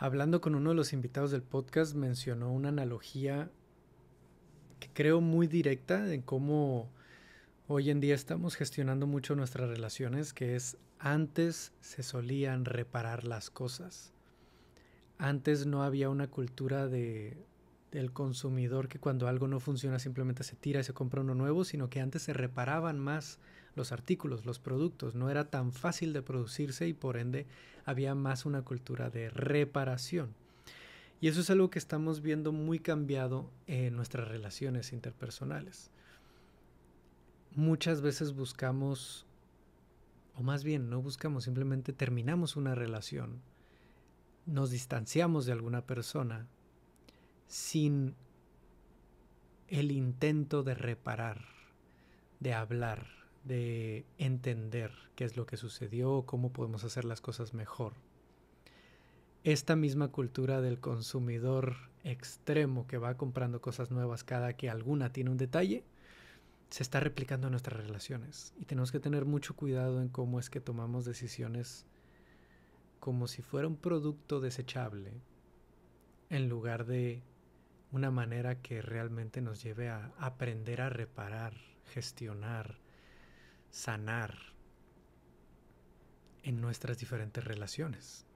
Hablando con uno de los invitados del podcast, mencionó una analogía que creo muy directa en cómo hoy en día estamos gestionando mucho nuestras relaciones, que es antes se solían reparar las cosas. Antes no había una cultura de del consumidor que cuando algo no funciona simplemente se tira y se compra uno nuevo, sino que antes se reparaban más los artículos, los productos, no era tan fácil de producirse y por ende había más una cultura de reparación. Y eso es algo que estamos viendo muy cambiado en nuestras relaciones interpersonales. Muchas veces buscamos, o más bien no buscamos, simplemente terminamos una relación, nos distanciamos de alguna persona sin el intento de reparar, de hablar, de entender qué es lo que sucedió, cómo podemos hacer las cosas mejor. Esta misma cultura del consumidor extremo que va comprando cosas nuevas cada que alguna tiene un detalle, se está replicando en nuestras relaciones y tenemos que tener mucho cuidado en cómo es que tomamos decisiones como si fuera un producto desechable en lugar de una manera que realmente nos lleve a aprender a reparar, gestionar, sanar en nuestras diferentes relaciones.